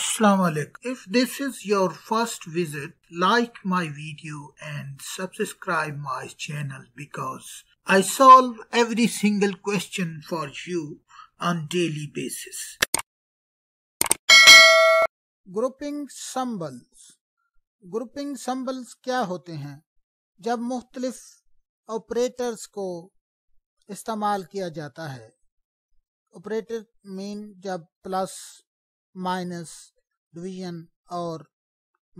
Assalamu alaikum. If this is your first visit, like my video and subscribe my channel because I solve every single question for you on daily basis. Grouping symbols. Grouping symbols क्या होते हैं जब मुख्तलिफ operators को इस्तेमाल किया जाता है Operator mean जब plus माइनस डिवीजन और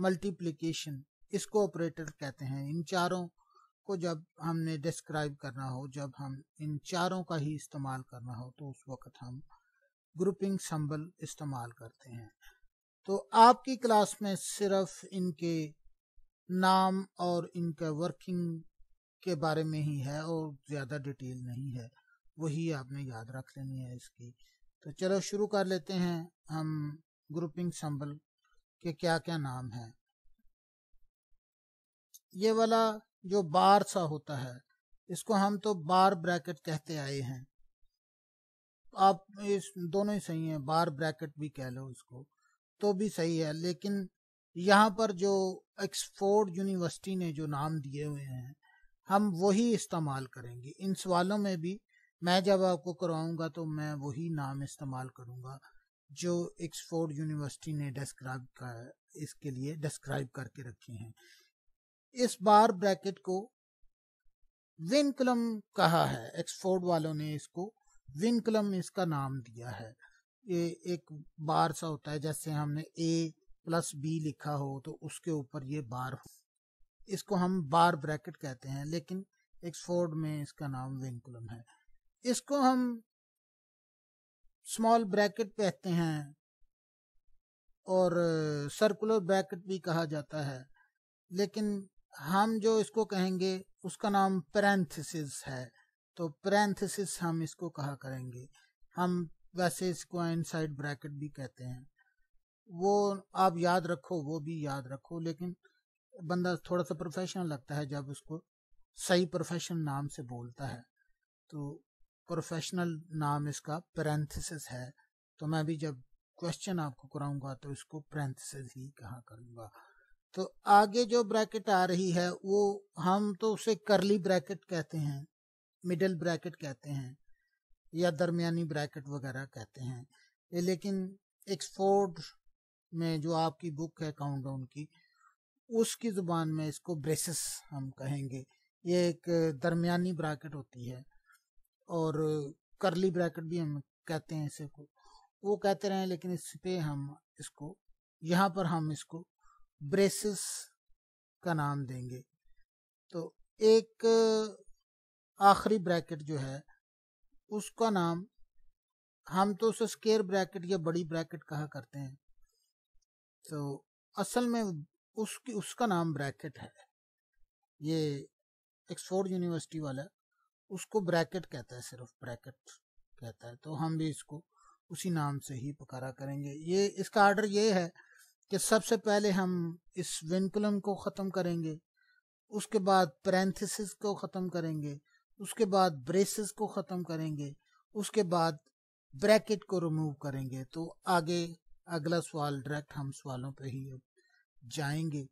मल्टीप्लिकेशन इसको ऑपरेटर कहते हैं इन चारों को जब हमने डिस्क्राइब करना हो जब हम इन चारों का ही इस्तेमाल करना हो तो उस वक्त हम ग्रुपिंग संबल इस्तेमाल करते हैं तो आपकी क्लास में सिर्फ इनके नाम और इनके वर्किंग के बारे में ही है और ज़्यादा डिटेल नहीं है वही आपने याद रख लेनी है इसकी तो चलो शुरू कर लेते हैं हम ग्रुपिंग संबल के क्या क्या नाम है ये वाला जो बार सा होता है इसको हम तो बार ब्रैकेट कहते आए हैं आप इस दोनों ही सही हैं बार ब्रैकेट भी कह लो इसको तो भी सही है लेकिन यहाँ पर जो एक्सफोर्ड यूनिवर्सिटी ने जो नाम दिए हुए हैं हम वही इस्तेमाल करेंगे इन सवालों में भी मैं जब आपको करवाऊंगा तो मैं वही नाम इस्तेमाल करूंगा जो एक्सफोर्ड यूनिवर्सिटी ने डिस्क्राइब कर इसके लिए डिस्क्राइब करके रखे हैं इस बार ब्रैकेट को कलम कहा है एक्सफोर्ड वालों ने इसको कलम इसका नाम दिया है ये एक बार सा होता है जैसे हमने ए प्लस बी लिखा हो तो उसके ऊपर ये बार हो इसको हम बार ब्रैकेट कहते हैं लेकिन एक्सफोर्ड में इसका नाम विंकुलम है इसको हम स्मॉल ब्रैकेट कहते हैं और सर्कुलर ब्रैकेट भी कहा जाता है लेकिन हम जो इसको कहेंगे उसका नाम पैरेंथेसिस है तो पैरेंथेसिस हम इसको कहा करेंगे हम वैसे इसको इनसाइड ब्रैकेट भी कहते हैं वो आप याद रखो वो भी याद रखो लेकिन बंदा थोड़ा सा प्रोफेशनल लगता है जब उसको सही प्रोफेशनल नाम से बोलता है तो प्रोफेशनल नाम इसका पैरेंथिस है तो मैं भी जब क्वेश्चन आपको कराऊंगा तो इसको पैरेंथिस ही कहा करूंगा तो आगे जो ब्रैकेट आ रही है वो हम तो उसे करली ब्रैकेट कहते हैं मिडल ब्रैकेट कहते हैं या दरमियानी ब्रैकेट वगैरह कहते हैं लेकिन एक्सफोर्ड में जो आपकी बुक है डाउन की उसकी जुबान में इसको ब्रेसिस हम कहेंगे ये एक दरमियानी ब्रैकेट होती है और करली ब्रैकेट भी हम कहते हैं इसे को वो कहते रहे लेकिन इस पे हम इसको यहाँ पर हम इसको ब्रेसिस का नाम देंगे तो एक आखिरी ब्रैकेट जो है उसका नाम हम तो उसे स्केयर ब्रैकेट या बड़ी ब्रैकेट कहा करते हैं तो असल में उसकी उसका नाम ब्रैकेट है ये एक्सफोर्ड यूनिवर्सिटी वाला उसको ब्रैकेट कहता है सिर्फ ब्रैकेट कहता है तो हम भी इसको उसी नाम से ही पकारा करेंगे ये इसका आर्डर ये है कि सबसे पहले हम इस विनकुलम को ख़त्म करेंगे उसके बाद पैरेंथिस को ख़त्म करेंगे उसके बाद ब्रेसिस को ख़त्म करेंगे उसके बाद ब्रैकेट को रिमूव करेंगे तो आगे अगला सवाल डायरेक्ट हम सवालों पे ही जाएंगे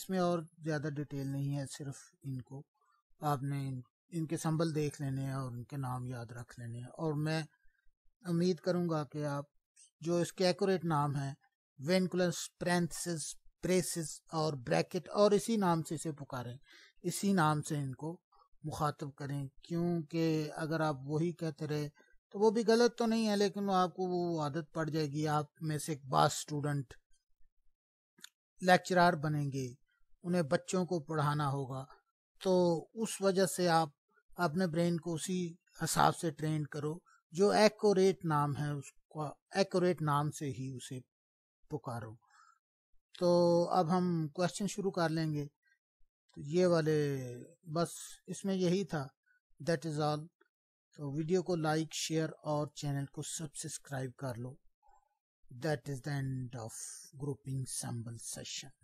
इसमें और ज़्यादा डिटेल नहीं है सिर्फ इनको आपने इनके संबल देख लेने हैं और उनके नाम याद रख लेने हैं और मैं उम्मीद करूंगा कि आप जो इसके एक्यूरेट नाम हैं वेनकुलर स्प्रेंथिस प्रेसिस और ब्रैकेट और इसी नाम से इसे पुकारें इसी नाम से इनको मुखातब करें क्योंकि अगर आप वही कहते रहे तो वो भी गलत तो नहीं है लेकिन आपको वो आदत पड़ जाएगी आप में से एक बास स्टूडेंट लेक्चरार बनेंगे उन्हें बच्चों को पढ़ाना होगा तो उस वजह से आप अपने ब्रेन को उसी हिसाब से ट्रेन करो जो एक्यूरेट नाम है उसका एक्यूरेट नाम से ही उसे पुकारो तो अब हम क्वेश्चन शुरू कर लेंगे तो ये वाले बस इसमें यही था दैट इज़ ऑल तो वीडियो को लाइक शेयर और चैनल को सब्सक्राइब कर लो that is the end of grouping sample session